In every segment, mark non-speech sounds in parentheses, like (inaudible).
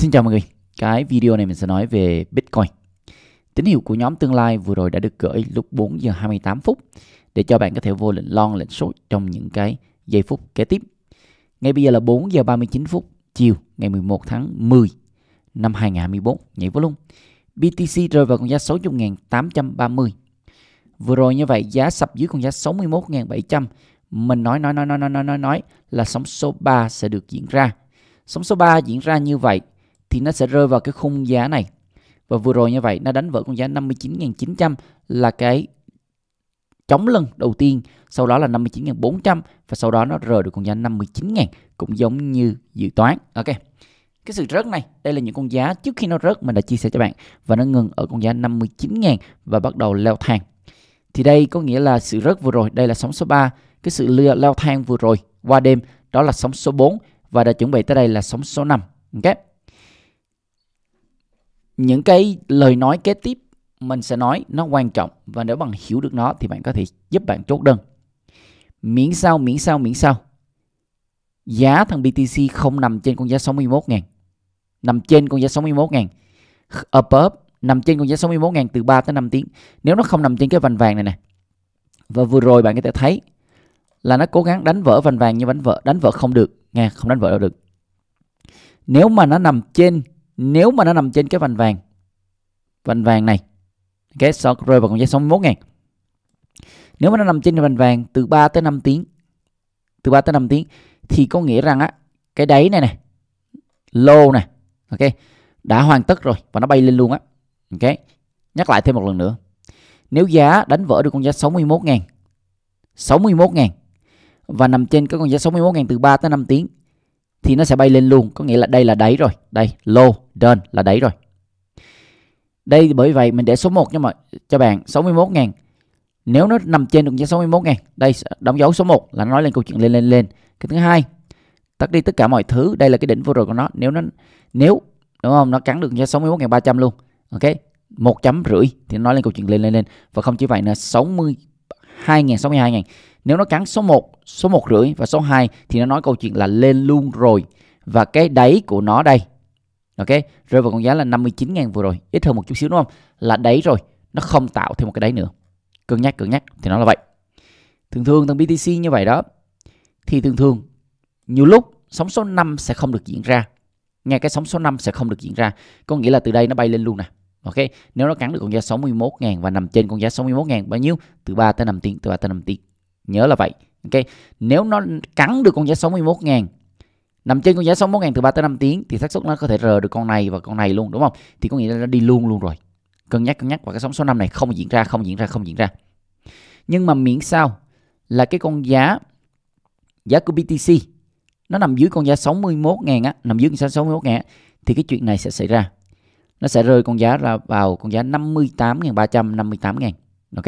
Xin chào mọi người, cái video này mình sẽ nói về Bitcoin Tín hiệu của nhóm tương lai vừa rồi đã được gửi lúc 4 giờ 28 phút Để cho bạn có thể vô lệnh long, lệnh short trong những cái giây phút kế tiếp Ngay bây giờ là 4 giờ 39 phút chiều ngày 11 tháng 10 năm 2024 Nhảy vô luôn BTC rơi vào con giá 60.830 Vừa rồi như vậy giá sập dưới con giá 61.700 Mình nói nói nói nói nói nói nói là sóng số 3 sẽ được diễn ra Sóng số 3 diễn ra như vậy thì nó sẽ rơi vào cái khung giá này. Và vừa rồi như vậy nó đánh vỡ con giá 59.900 là cái chống lưng đầu tiên, sau đó là 59.400 và sau đó nó rời được con giá 59.000 cũng giống như dự toán. Ok. Cái sự rớt này, đây là những con giá trước khi nó rớt mình đã chia sẻ cho bạn và nó ngừng ở con giá 59.000 và bắt đầu leo thang. Thì đây có nghĩa là sự rớt vừa rồi, đây là sóng số 3, cái sự leo thang vừa rồi qua đêm đó là sóng số 4 và đã chuẩn bị tới đây là sóng số 5. Ok những cái lời nói kế tiếp mình sẽ nói nó quan trọng và nếu bạn hiểu được nó thì bạn có thể giúp bạn chốt đơn miễn sao miễn sao miễn sao giá thằng BTC không nằm trên con giá 61 ngàn nằm trên con giá 61 ngàn above nằm trên con giá 61 ngàn từ 3 tới 5 tiếng nếu nó không nằm trên cái vành vàng này nè và vừa rồi bạn có thể thấy là nó cố gắng đánh vỡ vành vàng như đánh vỡ đánh vỡ không được nghe không đánh vỡ đâu được nếu mà nó nằm trên nếu mà nó nằm trên cái vành vàng vành vàng này cái okay, so rơi vào con giá 61 ngàn nếu mà nó nằm trên vành vàng từ 3 tới 5 tiếng từ 3 tới 5 tiếng thì có nghĩa rằng á cái đáy này này lô này ok đã hoàn tất rồi và nó bay lên luôn á ok nhắc lại thêm một lần nữa nếu giá đánh vỡ được con giá 61 ngàn 61 ngàn và nằm trên cái con giá 61 ngàn từ 3 tới 5 tiếng thì nó sẽ bay lên luôn có nghĩa là đây là đáy rồi đây low done là đáy rồi đây bởi vậy mình để số 1 nhưng mà cho bạn 61 ngàn nếu nó nằm trên đường giá 61 ngàn đây đóng dấu số 1 là nó nói lên câu chuyện lên lên lên cái thứ hai tắt đi tất cả mọi thứ đây là cái đỉnh vừa rồi của nó nếu nó nếu đúng không nó cắn được giá 61.300 luôn ok một chấm rưỡi thì nó nói lên câu chuyện lên lên lên và không chỉ vậy nữa 60 2.062 ngàn nếu nó cắn số 1 số 1 rưỡi và số 2 thì nó nói câu chuyện là lên luôn rồi và cái đáy của nó đây ok rơi vào con giá là 59 ngàn vừa rồi ít hơn một chút xíu đúng không là đáy rồi nó không tạo thêm một cái đáy nữa cân nhắc cân nhắc thì nó là vậy thường thường thằng BTC như vậy đó thì thường thường nhiều lúc sóng số 5 sẽ không được diễn ra nghe cái sóng số 5 sẽ không được diễn ra có nghĩa là từ đây nó bay lên luôn nè ok nếu nó cắn được con giá 61.000 và nằm trên con giá 61.000 bao nhiêu từ 3 tới 5 tiếng từ 3 tới 5 tiếng nhớ là vậy ok nếu nó cắn được con giá 61.000 nằm trên con giá 61 ngàn từ 3 tới 5 tiếng thì xác suất nó có thể rờ được con này và con này luôn đúng không thì có nghĩa là nó đi luôn luôn rồi cân nhắc cân nhắc và cái sóng số 5 này không diễn ra không diễn ra không diễn ra nhưng mà miễn sao là cái con giá giá của BTC nó nằm dưới con giá 61 ngàn á, nằm dưới con giá 61 ngàn thì cái chuyện này sẽ xảy ra nó sẽ rơi con giá là vào con giá 58.300 58.000 ok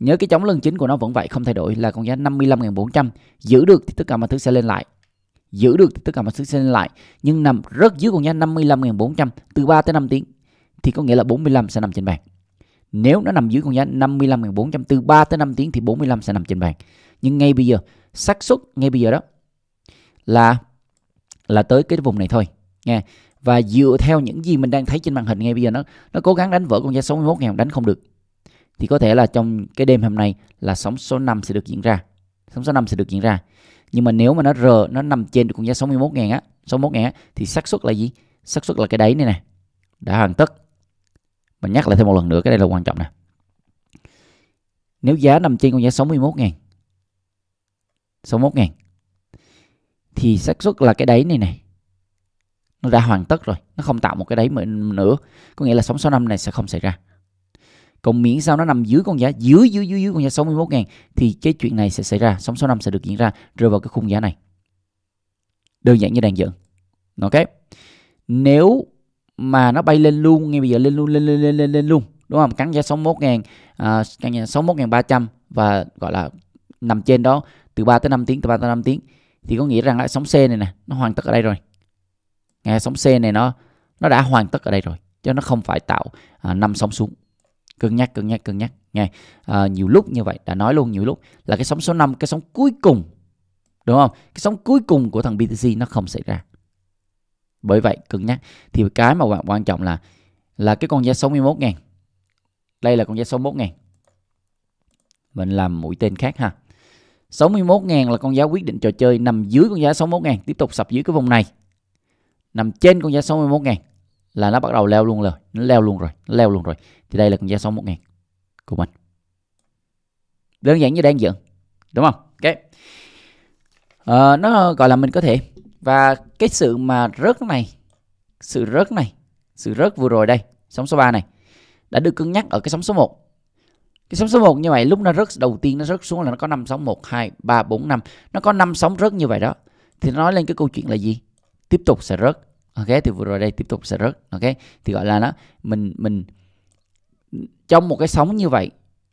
nhớ cái chống lân chính của nó vẫn vậy không thay đổi là con giá 55.400 giữ được thì tất cả mọi thứ sẽ lên lại giữ được thì tất cả mọi thứ sẽ lên lại nhưng nằm rất dưới con giá 55.400 từ 3 tới 5 tiếng thì có nghĩa là 45 sẽ nằm trên bàn nếu nó nằm dưới con giá 55.400 từ 3 tới 5 tiếng thì 45 sẽ nằm trên bàn nhưng ngay bây giờ xác suất ngay bây giờ đó là là tới cái vùng này thôi nghe và dựa theo những gì mình đang thấy trên màn hình ngay bây giờ nó nó cố gắng đánh vỡ con giá 61 ngàn đánh không được thì có thể là trong cái đêm hôm nay là sóng số 5 sẽ được diễn ra sóng số 5 sẽ được diễn ra nhưng mà nếu mà nó r nó nằm trên được con giá 61 ngàn á 61 ngàn á thì xác suất là gì xác suất là cái đáy này nè đã hoàn tất mình nhắc lại thêm một lần nữa cái đây là quan trọng nè nếu giá nằm trên con giá 61 ngàn 61 ngàn thì xác suất là cái đáy này này nó đã hoàn tất rồi nó không tạo một cái đáy mới nữa có nghĩa là sóng năm này sẽ không xảy ra còn miễn sao nó nằm dưới con giá dưới dưới dưới dưới con giá 61 ngàn thì cái chuyện này sẽ xảy ra sóng năm sẽ được diễn ra rơi vào cái khung giá này đơn giản như đàn dựng ok nếu mà nó bay lên luôn ngay bây giờ lên luôn lên lên lên lên, lên luôn đúng không cắn giá 61 ngàn à, cắn giá 61 ngàn 300 và gọi là nằm trên đó từ 3 tới 5 tiếng từ 3 tới 5 tiếng thì có nghĩa rằng là sóng C này nè nó hoàn tất ở đây rồi nghe sóng C này nó nó đã hoàn tất ở đây rồi cho nó không phải tạo à, năm 5 sóng xuống cân nhắc cân nhắc cân nhắc nghe à, nhiều lúc như vậy đã nói luôn nhiều lúc là cái sóng số 5 cái sóng cuối cùng đúng không cái sóng cuối cùng của thằng BTC nó không xảy ra bởi vậy cân nhắc thì cái mà quan trọng là là cái con giá 61 ngàn đây là con giá 61 ngàn mình làm mũi tên khác ha 61 ngàn là con giá quyết định trò chơi nằm dưới con giá 61 ngàn tiếp tục sập dưới cái vùng này nằm trên con giá 61 ngàn là nó bắt đầu leo luôn rồi nó leo luôn rồi nó leo luôn rồi thì đây là con giá 61 ngàn của mình đơn giản như đang dựng đúng không ok à, nó gọi là mình có thể và cái sự mà rớt này sự rớt này sự rớt vừa rồi đây sóng số 3 này đã được cân nhắc ở cái sóng số 1 cái sóng số 1 như vậy lúc nó rớt đầu tiên nó rớt xuống là nó có 5 sóng 1 2 3 4 5 nó có 5 sóng rớt như vậy đó thì nó nói lên cái câu chuyện là gì tiếp tục sẽ rớt ok thì vừa rồi đây tiếp tục sẽ rớt ok thì gọi là nó mình mình trong một cái sóng như vậy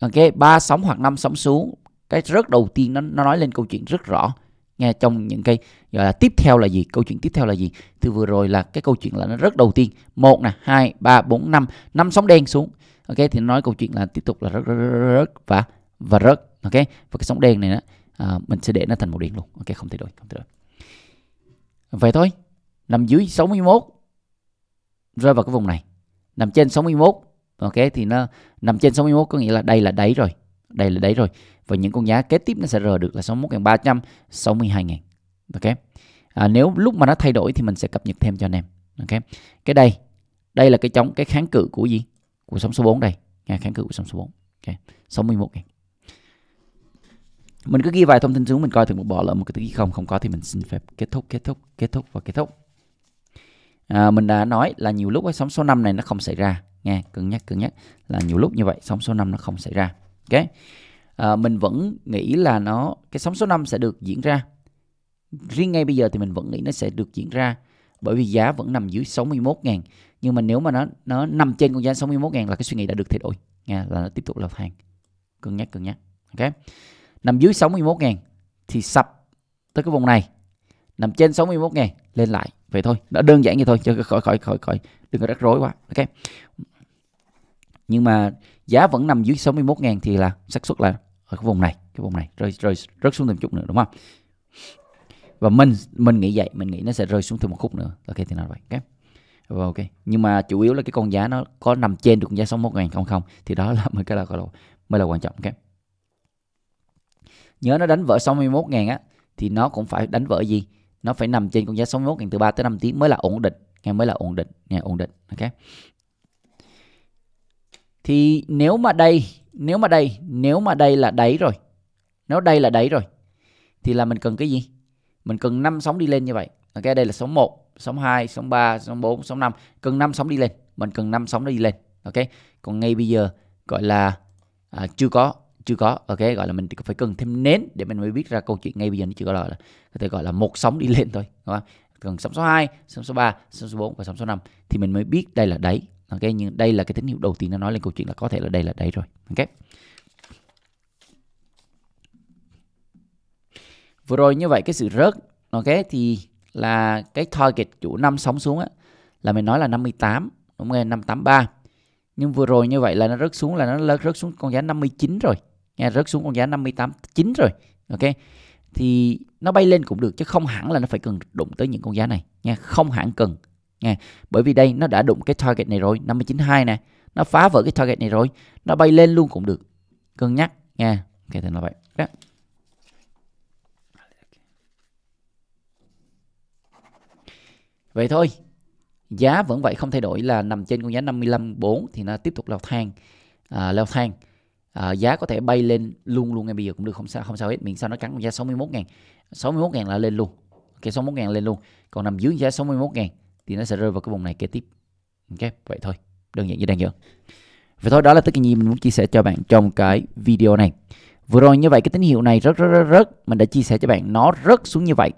ok ba sóng hoặc năm sóng xuống cái rớt đầu tiên nó nó nói lên câu chuyện rất rõ nghe trong những cái gọi là tiếp theo là gì câu chuyện tiếp theo là gì thì vừa rồi là cái câu chuyện là nó rất đầu tiên một nè hai ba bốn năm năm sóng đen xuống ok thì nó nói câu chuyện là tiếp tục là rớt rớt, rớt, và và rớt ok và cái sóng đen này đó, à, mình sẽ để nó thành một điện luôn ok không thay đổi không thay đổi Vậy thôi, nằm dưới 61 rơi vào cái vùng này. Nằm trên 61, ok thì nó nằm trên 61 có nghĩa là đây là đáy rồi. Đây là đáy rồi. Và những con giá kế tiếp nó sẽ rờ được là 61.300, 62.000. Ok. À, nếu lúc mà nó thay đổi thì mình sẽ cập nhật thêm cho anh em. Ok. Cái đây, đây là cái chống cái kháng cự của gì? Của sóng số 4 đây, nha, kháng cự của sóng số 4. Ok. 61 000 mình cứ ghi vài thông tin xuống mình coi thử một bỏ lỡ một cái thứ gì không không có thì mình xin phép kết thúc kết thúc kết thúc và kết thúc à, mình đã nói là nhiều lúc cái sóng số 5 này nó không xảy ra nghe cân nhắc cân nhắc là nhiều lúc như vậy sóng số 5 nó không xảy ra ok à, mình vẫn nghĩ là nó cái sóng số 5 sẽ được diễn ra riêng ngay bây giờ thì mình vẫn nghĩ nó sẽ được diễn ra bởi vì giá vẫn nằm dưới 61 ngàn nhưng mà nếu mà nó nó nằm trên con giá 61 ngàn là cái suy nghĩ đã được thay đổi nghe là nó tiếp tục leo thang cân nhắc cân nhắc ok nằm dưới 61 ngàn thì sập tới cái vùng này nằm trên 61 ngàn lên lại vậy thôi nó đơn giản như thôi chứ khỏi khỏi khỏi khỏi đừng có rắc rối quá ok nhưng mà giá vẫn nằm dưới 61 ngàn thì là xác suất là ở cái vùng này cái vùng này rơi rơi rớt xuống thêm chút nữa đúng không và mình mình nghĩ vậy mình nghĩ nó sẽ rơi xuống thêm một khúc nữa ok thì nào vậy ok ok nhưng mà chủ yếu là cái con giá nó có nằm trên được con giá 61 ngàn không không thì đó là (laughs) mới cái là mới là quan trọng ok nhớ nó đánh vỡ 61 ngàn á thì nó cũng phải đánh vỡ gì nó phải nằm trên con giá 61 ngàn từ 3 tới 5 tiếng mới là ổn định nghe mới là ổn định nghe ổn định ok thì nếu mà đây nếu mà đây nếu mà đây là đáy rồi nếu đây là đáy rồi thì là mình cần cái gì mình cần năm sóng đi lên như vậy ok đây là sóng 1 sóng 2 sóng 3 sóng 4 sóng 5 cần năm sóng đi lên mình cần năm sóng đi lên ok còn ngay bây giờ gọi là à, chưa có chưa có ok gọi là mình phải cần thêm nến để mình mới biết ra câu chuyện ngay bây giờ nó chưa có lời là có thể gọi là một sóng đi (laughs) lên thôi đúng không cần sóng số 2, sóng số 3, sóng số 4 và sóng số 5 thì mình mới biết đây là đáy. Ok nhưng đây là cái tín hiệu đầu tiên nó nói lên câu chuyện là có thể là đây là đáy rồi. Ok. Vừa rồi như vậy cái sự rớt ok thì là cái target chủ năm sóng xuống á là mình nói là 58 đúng không? 583. Nhưng vừa rồi như vậy là nó rớt xuống là nó rớt xuống con giá 59 rồi nha, rớt xuống con giá 58 9 rồi ok thì nó bay lên cũng được chứ không hẳn là nó phải cần đụng tới những con giá này nha không hẳn cần nha bởi vì đây nó đã đụng cái target này rồi 592 nè nó phá vỡ cái target này rồi nó bay lên luôn cũng được cân nhắc nha ok thì nó vậy đó. vậy thôi giá vẫn vậy không thay đổi là nằm trên con giá 554 thì nó tiếp tục leo thang à, leo thang à, giá có thể bay lên luôn luôn ngay bây giờ cũng được không sao không sao hết miễn sao nó cắn giá 61 ngàn 61 ngàn là lên luôn ok 61 ngàn lên luôn còn nằm dưới giá 61 ngàn thì nó sẽ rơi vào cái vùng này kế tiếp ok vậy thôi đơn giản như đang dở vậy thôi đó là tất cả gì mình muốn chia sẻ cho bạn trong cái video này Vừa rồi như vậy cái tín hiệu này rất rất rất rất mình đã chia sẻ cho bạn nó rất xuống như vậy.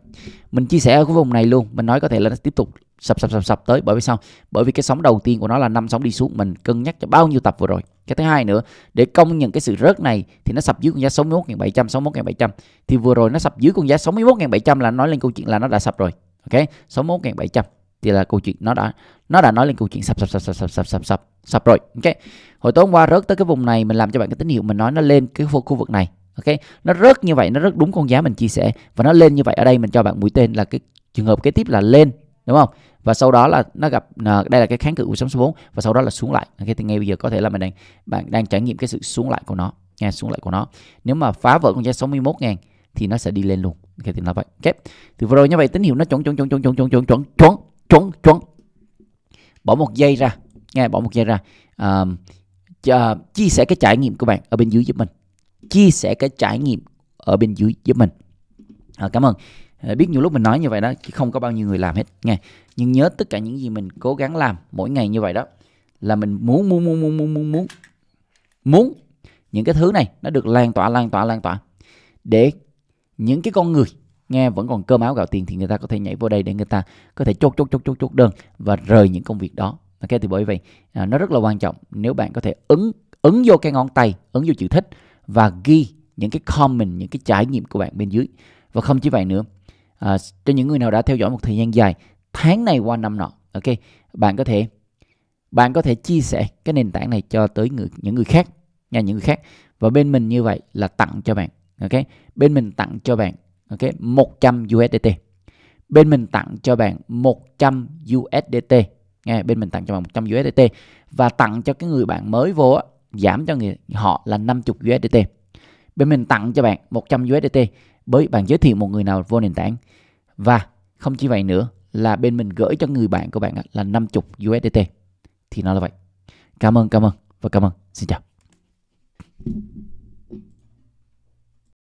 Mình chia sẻ ở cái vùng này luôn, mình nói có thể là nó tiếp tục sập sập sập sập tới bởi vì sao bởi vì cái sóng đầu tiên của nó là năm sóng đi xuống mình cân nhắc cho bao nhiêu tập vừa rồi cái thứ hai nữa để công nhận cái sự rớt này thì nó sập dưới con giá 61.700 61.700 thì vừa rồi nó sập dưới con giá 61.700 là nói lên câu chuyện là nó đã sập rồi ok 61.700 thì là câu chuyện nó đã nó đã nói lên câu chuyện sập sập sập sập sập sập sập sập sập rồi ok hồi tối hôm qua rớt tới cái vùng này mình làm cho bạn cái tín hiệu mình nói nó lên cái khu vực này ok nó rớt như vậy nó rớt đúng con giá mình chia sẻ và nó lên như vậy ở đây mình cho bạn mũi tên là cái trường hợp kế tiếp là lên đúng không và sau đó là nó gặp đây là cái kháng cự của sóng số 4 và sau đó là xuống lại ok thì ngay bây giờ có thể là mình đang bạn đang trải nghiệm cái sự xuống lại của nó nha xuống lại của nó nếu mà phá vỡ con giá 61 ngàn thì nó sẽ đi lên luôn ok thì là vậy ok thì vừa rồi như vậy tín hiệu nó chuẩn chuẩn chuẩn chuẩn chuẩn chuẩn chuẩn chuẩn chuẩn chuẩn chuẩn bỏ một giây ra nghe bỏ một giây ra um, uh, chia sẻ cái trải nghiệm của bạn ở bên dưới giúp mình chia sẻ cái trải nghiệm ở bên dưới giúp mình à, cảm ơn Ờ, biết nhiều lúc mình nói như vậy đó chứ không có bao nhiêu người làm hết nghe nhưng nhớ tất cả những gì mình cố gắng làm mỗi ngày như vậy đó là mình muốn muốn muốn muốn muốn muốn muốn muốn những cái thứ này nó được lan tỏa lan tỏa lan tỏa để những cái con người nghe vẫn còn cơm áo gạo tiền thì người ta có thể nhảy vô đây để người ta có thể chốt chốt chốt chốt chốt đơn và rời những công việc đó ok thì bởi vậy à, nó rất là quan trọng nếu bạn có thể ứng ứng vô cái ngón tay ứng vô chữ thích và ghi những cái comment những cái trải nghiệm của bạn bên dưới và không chỉ vậy nữa à, cho những người nào đã theo dõi một thời gian dài tháng này qua năm nọ ok bạn có thể bạn có thể chia sẻ cái nền tảng này cho tới người, những người khác nha những người khác và bên mình như vậy là tặng cho bạn ok bên mình tặng cho bạn ok 100 USDT bên mình tặng cho bạn 100 USDT nghe bên mình tặng cho bạn 100 USDT và tặng cho cái người bạn mới vô giảm cho người họ là 50 USDT bên mình tặng cho bạn 100 USDT bởi bạn giới thiệu một người nào vô nền tảng và không chỉ vậy nữa là bên mình gửi cho người bạn của bạn là 50 USDT thì nó là vậy cảm ơn cảm ơn và cảm ơn xin chào